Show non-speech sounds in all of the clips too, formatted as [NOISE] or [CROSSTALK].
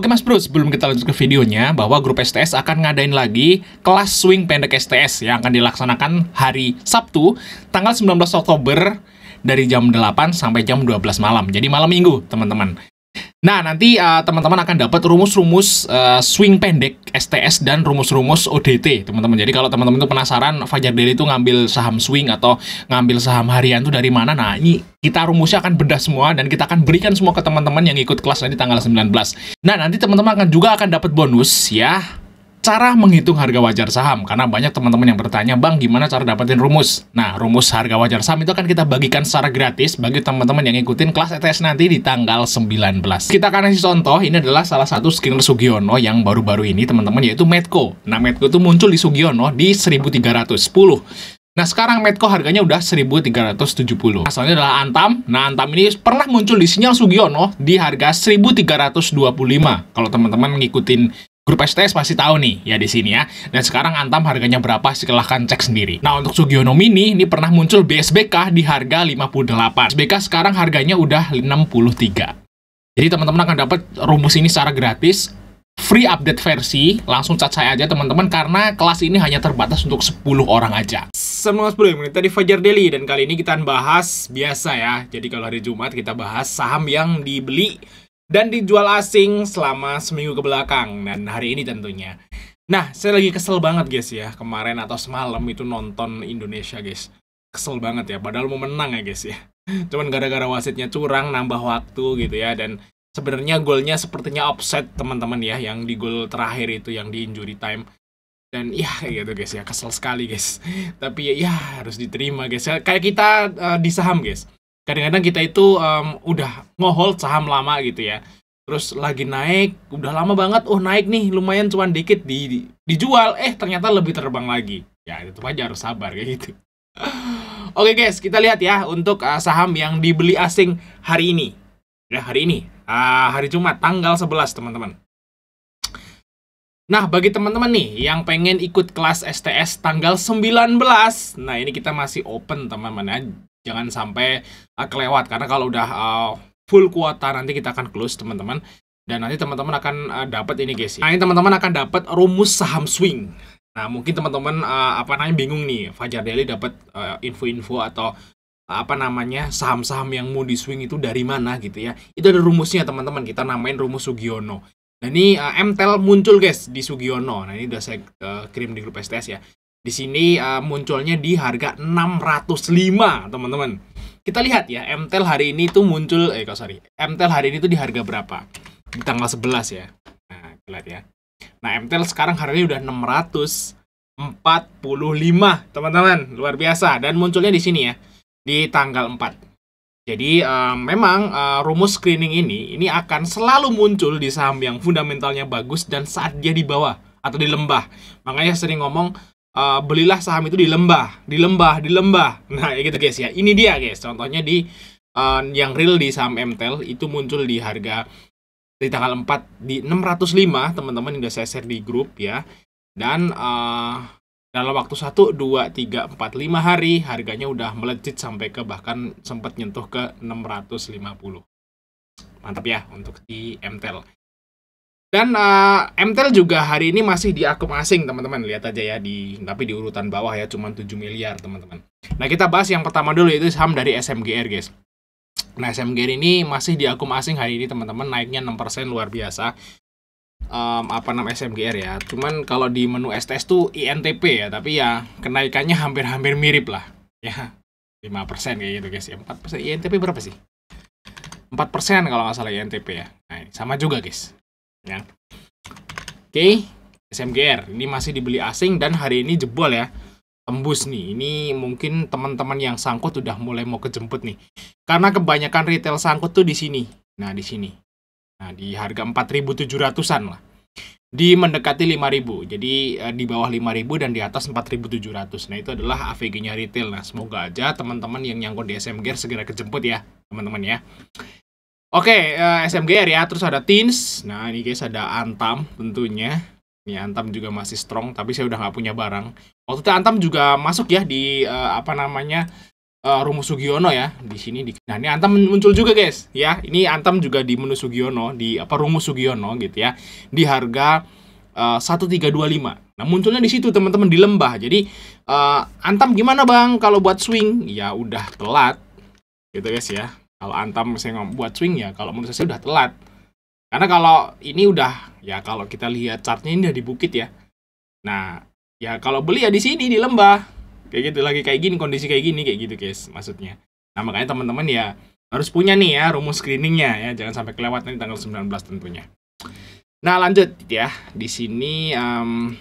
Oke Mas Bro, sebelum kita lanjut ke videonya, bahwa grup STS akan ngadain lagi kelas swing pendek STS yang akan dilaksanakan hari Sabtu, tanggal 19 Oktober dari jam 8 sampai jam 12 malam. Jadi malam minggu, teman-teman. Nah, nanti uh, teman-teman akan dapat rumus-rumus uh, swing pendek STS dan rumus-rumus ODT, teman-teman. Jadi kalau teman-teman itu penasaran Fajar Daily itu ngambil saham swing atau ngambil saham harian itu dari mana, nah ini kita rumusnya akan bedah semua dan kita akan berikan semua ke teman-teman yang ikut kelas nanti tanggal 19. Nah, nanti teman-teman akan juga akan dapat bonus ya cara menghitung harga wajar saham karena banyak teman-teman yang bertanya bang gimana cara dapetin rumus nah rumus harga wajar saham itu akan kita bagikan secara gratis bagi teman-teman yang ikutin kelas ETS nanti di tanggal 19 kita akan kasih contoh ini adalah salah satu skinner Sugiono yang baru-baru ini teman-teman yaitu Medco nah Medco itu muncul di Sugiono di 1310 Nah, sekarang Medco harganya udah 1370. Asalnya nah, adalah Antam. Nah, Antam ini pernah muncul di sinyal Sugiono di harga 1325. Kalau teman-teman ngikutin Grup STS pasti tahu nih ya di sini ya. Dan sekarang Antam harganya berapa silahkan cek sendiri. Nah untuk Sugiono Mini ini pernah muncul BSBK di harga 58. BSBK sekarang harganya udah 63. Jadi teman-teman akan dapat rumus ini secara gratis free update versi, langsung cat saya aja teman-teman karena kelas ini hanya terbatas untuk 10 orang aja. Semua 10 menit tadi Fajar Deli dan kali ini kita bahas biasa ya. Jadi kalau hari Jumat kita bahas saham yang dibeli dan dijual asing selama seminggu ke belakang dan hari ini tentunya. Nah, saya lagi kesel banget guys ya. Kemarin atau semalam itu nonton Indonesia guys. Kesel banget ya, padahal mau menang ya guys ya. [LAUGHS] Cuman gara-gara wasitnya curang nambah waktu gitu ya dan sebenarnya golnya sepertinya offset teman-teman ya yang di gol terakhir itu yang di injury time dan ya gitu guys ya kesel sekali guys [LAUGHS] tapi ya, ya harus diterima guys ya. kayak kita uh, di saham guys kadang-kadang kita itu um, udah ngohol saham lama gitu ya terus lagi naik udah lama banget oh naik nih lumayan cuman dikit di, di dijual eh ternyata lebih terbang lagi ya itu aja harus sabar kayak gitu [LAUGHS] oke okay, guys kita lihat ya untuk uh, saham yang dibeli asing hari ini ya hari ini uh, hari Jumat tanggal 11 teman-teman Nah, bagi teman-teman nih yang pengen ikut kelas STS tanggal 19, nah ini kita masih open teman-teman ya jangan sampai uh, kelewat karena kalau udah uh, full kuota nanti kita akan close teman-teman dan nanti teman-teman akan uh, dapat ini guys. Nah, ini teman-teman akan dapat rumus saham swing. Nah, mungkin teman-teman uh, apa namanya bingung nih, Fajar Daily dapat uh, info-info atau apa namanya saham-saham yang mau di swing itu dari mana gitu ya. Itu ada rumusnya teman-teman, kita namain rumus Sugiono. Nah, ini uh, MTEL muncul guys di Sugiono. Nah, ini udah saya uh, kirim di grup STS ya. Di sini uh, munculnya di harga 605, teman-teman. Kita lihat ya, MTEL hari ini tuh muncul eh kok sorry. MTEL hari ini tuh di harga berapa? Di tanggal 11 ya. Nah, lihat ya. Nah, MTEL sekarang harganya udah 645, teman-teman. Luar biasa dan munculnya di sini ya, di tanggal 4. Jadi um, memang uh, rumus screening ini ini akan selalu muncul di saham yang fundamentalnya bagus dan saat dia di bawah atau di lembah. Makanya sering ngomong uh, belilah saham itu di lembah, di lembah, di lembah. Nah, ya gitu guys ya. Ini dia guys, contohnya di uh, yang real di saham MTEL itu muncul di harga di tanggal 4 di 605, teman-teman udah saya share di grup ya. Dan uh, dalam waktu 1 2 3 4 5 hari harganya udah melejit sampai ke bahkan sempat nyentuh ke 650. Mantap ya untuk di MTEL. Dan uh, eh, MTEL juga hari ini masih di akum asing, teman-teman. Lihat aja ya di tapi di urutan bawah ya cuma 7 miliar, teman-teman. Nah, kita bahas yang pertama dulu yaitu saham dari SMGR, guys. Nah, SMGR ini masih di akum asing hari ini, teman-teman. Naiknya 6% luar biasa. Um, apa nama SMGR ya. Cuman kalau di menu STS tuh INTP ya, tapi ya kenaikannya hampir-hampir mirip lah. Ya. 5% kayak gitu, guys. Ya, 4% INTP berapa sih? 4% kalau nggak salah INTP ya. Nah, sama juga, guys ya. Oke, SMGR ini masih dibeli asing dan hari ini jebol ya. Tembus nih, ini mungkin teman-teman yang sangkut udah mulai mau kejemput nih. Karena kebanyakan retail sangkut tuh di sini. Nah, di sini. Nah, di harga 4.700-an lah. Di mendekati 5.000. Jadi eh, di bawah 5.000 dan di atas 4.700. Nah, itu adalah AVG-nya retail. Nah, semoga aja teman-teman yang nyangkut di SMGR segera kejemput ya, teman-teman ya. Oke, uh, eh, SMGR ya, terus ada Teens. Nah, ini guys ada Antam tentunya. Ini Antam juga masih strong, tapi saya udah nggak punya barang. Waktu itu Antam juga masuk ya di uh, apa namanya uh, eh, Rumus Sugiono ya. Di sini di Nah, ini Antam muncul juga guys, ya. Ini Antam juga di menu Sugiono, di apa Rumus Sugiono gitu ya. Di harga uh, 1325. Nah, munculnya di situ teman-teman di lembah. Jadi, uh, Antam gimana, Bang, kalau buat swing? Ya udah telat. Gitu guys ya kalau Antam saya ngomong buat swing ya, kalau menurut saya sudah telat. Karena kalau ini udah ya kalau kita lihat chartnya ini udah di bukit ya. Nah, ya kalau beli ya di sini di lembah. Kayak gitu lagi kayak gini kondisi kayak gini kayak gitu guys maksudnya. Nah, makanya teman-teman ya harus punya nih ya rumus screeningnya ya jangan sampai kelewat nanti tanggal 19 tentunya. Nah, lanjut ya. Di sini um,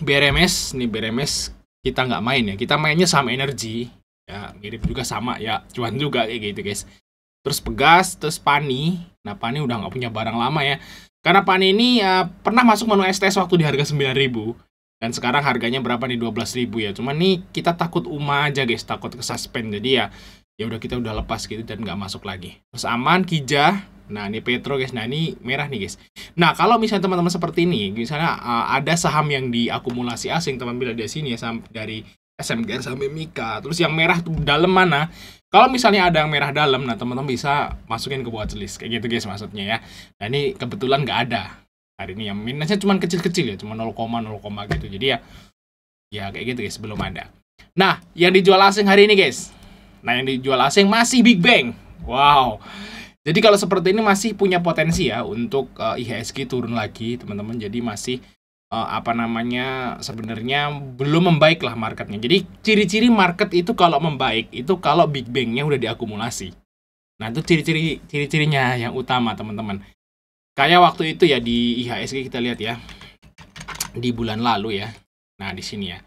BRMS nih BRMS kita nggak main ya. Kita mainnya saham energi ya mirip juga sama ya cuan juga kayak gitu guys terus Pegas terus Pani nah Pani udah nggak punya barang lama ya karena Pani ini uh, pernah masuk menu STS waktu di harga 9000 dan sekarang harganya berapa nih 12000 ya cuman nih kita takut Uma aja guys takut ke suspend jadi ya ya udah kita udah lepas gitu dan nggak masuk lagi terus aman Kijah Nah, ini Petro guys. Nah, ini merah nih guys. Nah, kalau misalnya teman-teman seperti ini, misalnya uh, ada saham yang diakumulasi asing, teman-teman di sini ya, dari SMGR sama Mika, Terus yang merah tuh dalam mana? Kalau misalnya ada yang merah dalam, nah teman-teman bisa masukin ke watchlist kayak gitu guys maksudnya ya. Nah ini kebetulan nggak ada hari ini yang minusnya cuma kecil-kecil ya, cuma 0,0, gitu. Jadi ya ya kayak gitu guys, belum ada. Nah, yang dijual asing hari ini guys. Nah, yang dijual asing masih Big Bang. Wow. Jadi kalau seperti ini masih punya potensi ya untuk uh, eh, IHSG turun lagi, teman-teman. Jadi masih uh, apa namanya sebenarnya belum membaik lah marketnya. Jadi ciri-ciri market itu kalau membaik itu kalau big bangnya udah diakumulasi. Nah itu ciri-ciri ciri-cirinya yang utama teman-teman. Kayak waktu itu ya di IHSG kita lihat ya di bulan lalu ya. Nah di sini ya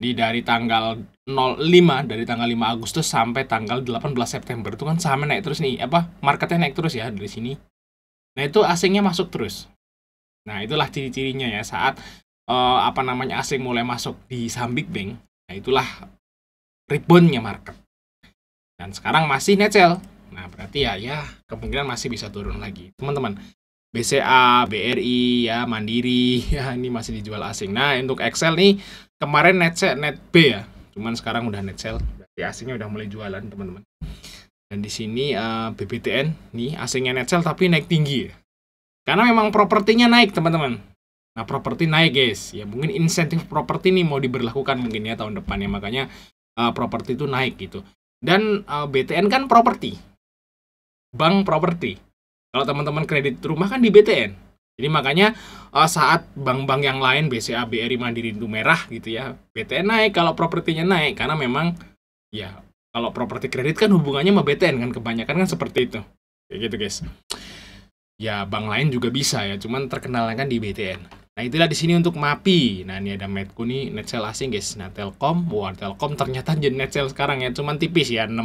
di dari tanggal 05 dari tanggal 5 Agustus sampai tanggal 18 September itu kan sahamnya naik terus nih apa marketnya naik terus ya dari sini. Nah itu asingnya masuk terus Nah, itulah ciri-cirinya ya saat uh, apa namanya asing mulai masuk di saham Big Bang. Nah, itulah reboundnya market. Dan sekarang masih netel. Nah, berarti ya ya kemungkinan masih bisa turun lagi. Teman-teman, BCA, BRI, ya Mandiri, [LAUGHS] ya ini masih dijual asing. Nah, untuk Excel nih kemarin net sell, net B ya. Cuman sekarang udah net sell, berarti asingnya udah mulai jualan, teman-teman. Dan di sini uh, eh, BBTN nih asingnya net sell tapi naik tinggi ya. Karena memang propertinya naik, teman-teman. Nah, properti naik, guys. Ya, mungkin insentif properti ini mau diberlakukan mungkin ya tahun depan ya. Makanya uh, properti itu naik gitu. Dan uh, eh, BTN kan properti. Bank properti. Kalau teman-teman kredit rumah kan di BTN. Jadi makanya uh, saat bank-bank yang lain BCA, BRI, Mandiri itu merah gitu ya, BTN naik kalau propertinya naik karena memang ya kalau properti kredit kan hubungannya sama BTN kan kebanyakan kan seperti itu. Kayak gitu guys ya bank lain juga bisa ya, cuman terkenalnya kan di BTN. Nah itulah di sini untuk MAPI. Nah ini ada Medco nih sale asing guys. Nah Telkom, buat Telkom ternyata jadi sale sekarang ya, cuman tipis ya 6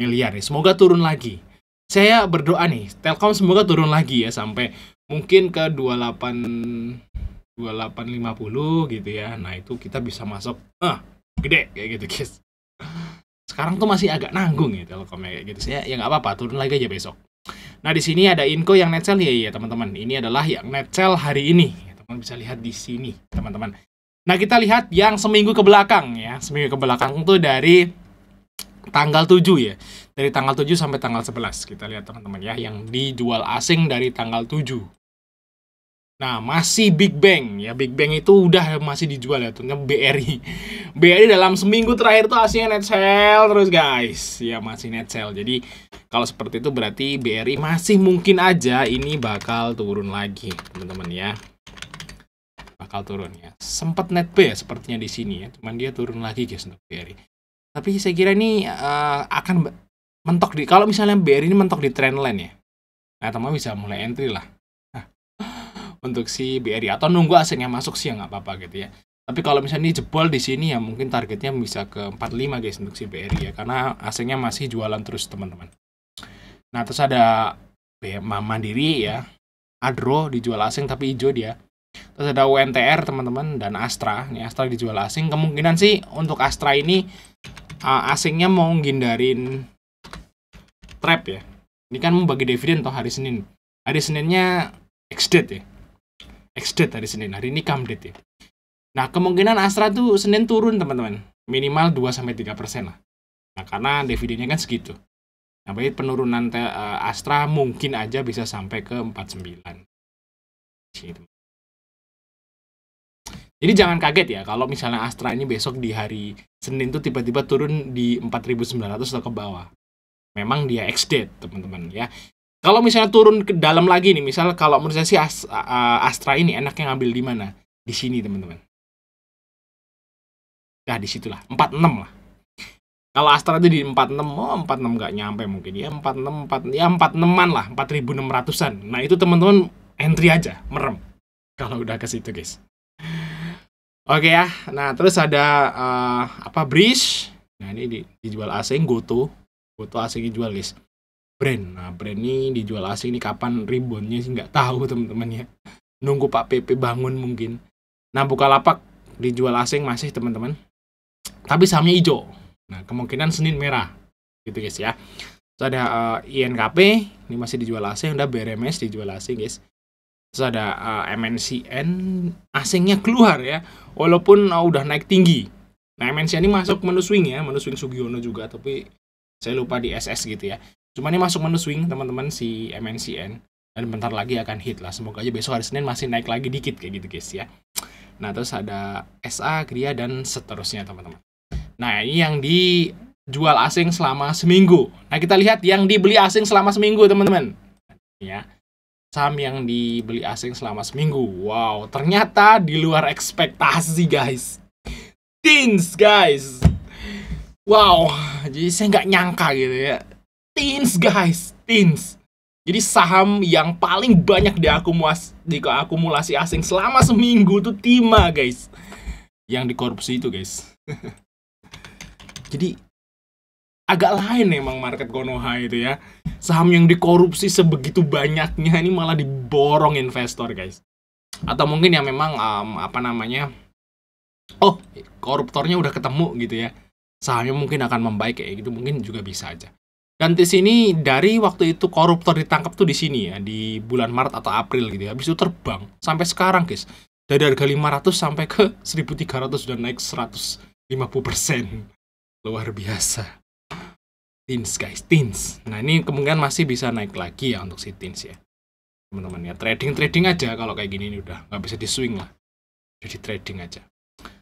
miliar nih Semoga turun lagi. Saya berdoa nih, Telkom semoga turun lagi ya sampai mungkin ke 28 2850 gitu ya. Nah itu kita bisa masuk, ah gede kayak gitu guys. Sekarang tuh masih agak nanggung ya Telkom ya kayak gitu. Ya ya nggak apa-apa, turun lagi aja besok. Nah, di sini ada inko yang Netcell ya, ya teman-teman. Ini adalah yang Netcell hari ini. Iya, Teman bisa lihat di sini, teman-teman. Nah, kita lihat yang seminggu ke belakang ya. Seminggu ke belakang tuh dari tanggal 7 ya. Dari tanggal 7 sampai tanggal 11. Kita lihat teman-teman ya yang dijual asing dari tanggal 7 Nah, masih Big Bang ya. Big Bang itu udah masih dijual ya tentunya BRI. [LAUGHS] BRI dalam seminggu terakhir tuh hasilnya net sale terus guys. Ya masih net sale. Jadi kalau seperti itu berarti BRI masih mungkin aja ini bakal turun lagi, teman-teman ya. Bakal turun ya. Sempat net B ya sepertinya di sini ya. Cuman dia turun lagi guys untuk BRI. Tapi saya kira ini uh, akan mentok di kalau misalnya BRI ini mentok di trendline ya. Nah, teman bisa mulai entry lah untuk si BRI atau nunggu asingnya masuk sih ya, nggak apa-apa gitu ya tapi kalau misalnya ini jebol di sini ya mungkin targetnya bisa ke 45 guys untuk si BRI ya karena asingnya masih jualan terus teman-teman nah terus ada BMA Mandiri ya Adro dijual asing tapi hijau dia terus ada WNTR teman-teman dan Astra ini Astra dijual asing kemungkinan sih untuk Astra ini asingnya mau ngindarin trap ya ini kan mau bagi dividen toh hari Senin hari Seninnya exit ya X date hari Senin. Hari ini come date ya. Nah, kemungkinan Astra tuh Senin turun, teman-teman. Minimal 2-3% lah. Nah, karena dividennya kan segitu. Nah, berarti penurunan eh, Astra mungkin aja bisa sampai ke 49. Jadi jangan kaget ya kalau misalnya Astra ini besok di hari Senin tuh tiba-tiba turun di 4.900 atau ke bawah. Memang dia X date, teman-teman ya. Kalau misalnya turun ke dalam lagi nih, misal kalau menurut saya sih Astra ini enaknya ngambil di mana? Di sini, teman-teman. Nah, disitulah. 46 lah. Kalau Astra itu di 46, oh 46 nggak nyampe mungkin. Ya 46, 4, ya 46-an lah, 4600-an. Nah, itu teman-teman entry aja, merem. Kalau udah ke situ, guys. Oke okay, ya. Nah, terus ada uh, apa? Bridge. Nah, ini dijual asing, Goto. Goto asing dijual guys brand nah brand ini dijual asing ini kapan reboundnya sih nggak tahu teman-teman ya nunggu Pak PP bangun mungkin nah buka lapak dijual asing masih teman-teman tapi sahamnya hijau nah kemungkinan Senin merah gitu guys ya Terus ada uh, eh, INKP, ini masih dijual asing, udah BRMS dijual asing, guys. Terus ada uh, eh, MNCN, asingnya keluar ya, walaupun uh, udah naik tinggi. Nah, MNCN ini masuk menu swing ya, menu swing Sugiono juga, tapi saya lupa di SS gitu ya. Cuma ini masuk menu swing teman-teman si MNCN dan bentar lagi akan hit lah. Semoga aja besok hari Senin masih naik lagi dikit kayak gitu guys ya. Nah, terus ada SA, Gria dan seterusnya teman-teman. Nah, ini yang dijual asing selama seminggu. Nah, kita lihat yang dibeli asing selama seminggu, teman-teman. Ya. Saham yang dibeli asing selama seminggu. Wow, ternyata di luar ekspektasi, guys. Tins, guys. Wow, jadi saya nggak nyangka gitu ya teens guys, teens. Jadi saham yang paling banyak diakumulasi, diakumulasi asing selama seminggu itu Tima guys. Yang dikorupsi itu guys. [LAUGHS] Jadi agak lain emang market Konoha itu ya. Saham yang dikorupsi sebegitu banyaknya ini malah diborong investor guys. Atau mungkin yang memang um, apa namanya? Oh, koruptornya udah ketemu gitu ya. Sahamnya mungkin akan membaik kayak gitu mungkin juga bisa aja. Dan di sini dari waktu itu koruptor ditangkap tuh di sini ya, di bulan Maret atau April gitu ya. Habis itu terbang sampai sekarang, guys. Dari harga 500 sampai ke 1300 sudah naik 150%. Luar biasa. Teens, guys, teens. Nah, ini kemungkinan masih bisa naik lagi ya untuk si teens ya. Teman-teman ya, trading-trading aja kalau kayak gini ini udah nggak bisa di swing lah. Jadi trading aja.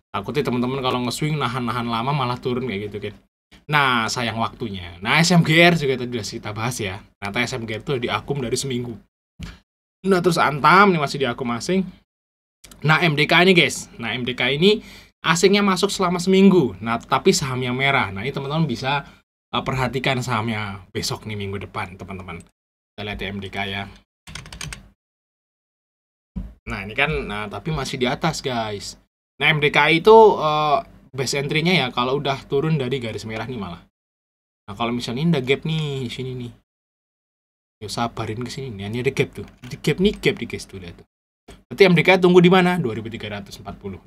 Takutnya teman-teman kalau nge-swing nahan-nahan lama malah turun kayak gitu kan. Nah, sayang waktunya. Nah, SMGR juga tadi sudah kita bahas ya. Ternyata SMGR itu diakum dari seminggu. Nah, terus Antam ini masih diakum asing. Nah, MDK ini guys. Nah, MDK ini asingnya masuk selama seminggu. Nah, tapi sahamnya merah. Nah, ini teman-teman bisa uh, perhatikan sahamnya besok nih minggu depan, teman-teman. Kita lihat ya MDK ya. Nah, ini kan nah tapi masih di atas, guys. Nah, MDK itu uh, base entry-nya ya kalau udah turun dari garis merah nih malah. Nah, kalau misalnya ini ada gap nih di sini nih. Ya sabarin ke sini nih, ini ada gap tuh. Di gap nih gap di guys tuh lihat tuh. Berarti MDK tunggu di mana? 2340. 2350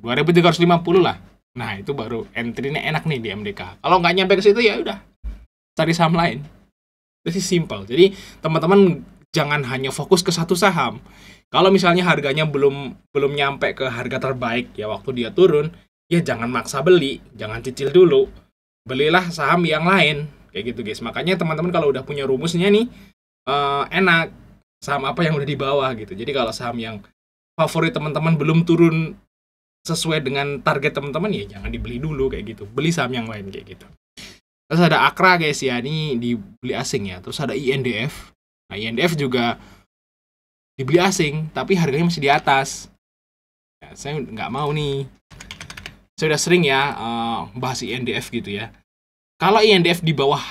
lah. Nah, itu baru entry-nya enak nih di MDK. Kalau nggak nyampe ke situ ya udah cari saham lain. Itu sih simple. Jadi, teman-teman jangan hanya fokus ke satu saham. Kalau misalnya harganya belum belum nyampe ke harga terbaik ya waktu dia turun, ya jangan maksa beli, jangan cicil dulu. Belilah saham yang lain. Kayak gitu, guys. Makanya teman-teman kalau udah punya rumusnya nih uh, enak saham apa yang udah di bawah gitu. Jadi kalau saham yang favorit teman-teman belum turun sesuai dengan target teman-teman ya jangan dibeli dulu kayak gitu. Beli saham yang lain kayak gitu. Terus ada Akra guys ya, ini dibeli asing ya. Terus ada INDF. Nah, INDF juga dibeli asing, tapi harganya masih di atas. Ya, saya nggak mau nih sudah sering ya uh, bahas INDF gitu ya. Kalau INDF di bawah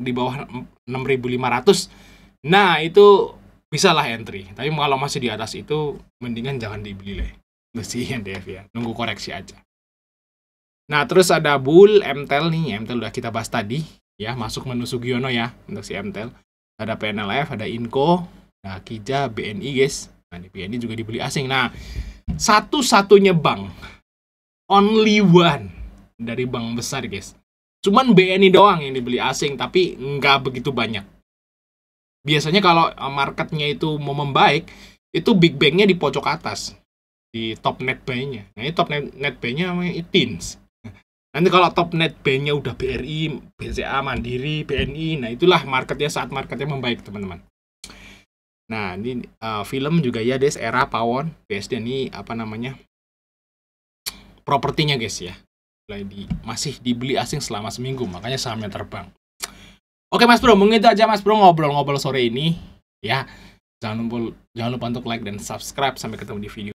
di bawah 6500 nah itu bisalah entry. Tapi kalau masih di atas itu mendingan jangan dibeli lah. Mesti INDF ya, nunggu koreksi aja. Nah, terus ada Bull MTEL nih, MTEL udah kita bahas tadi ya, masuk menu Sugiono ya untuk si MTEL. Ada PNLF, ada Inco, ada Kija, BNI guys. Nah, di BNI juga dibeli asing. Nah, satu-satunya bank only one dari bank besar guys cuman BNI doang yang dibeli asing tapi nggak begitu banyak biasanya kalau eh, marketnya itu mau membaik itu big banknya di pojok atas di top net banknya. nya nah ini top net, net buy-nya namanya itins nanti kalau top net banknya nya udah BRI BCA Mandiri BNI nah itulah marketnya saat marketnya membaik teman-teman nah ini uh, film juga ya des era Pawon BSD ini apa namanya propertinya guys ya. Mulai di, masih dibeli asing selama seminggu, makanya sahamnya terbang. Oke Mas Bro, mungkin itu aja Mas Bro ngobrol-ngobrol sore ini ya. Jangan lupa, jangan lupa untuk like dan subscribe. Sampai ketemu di video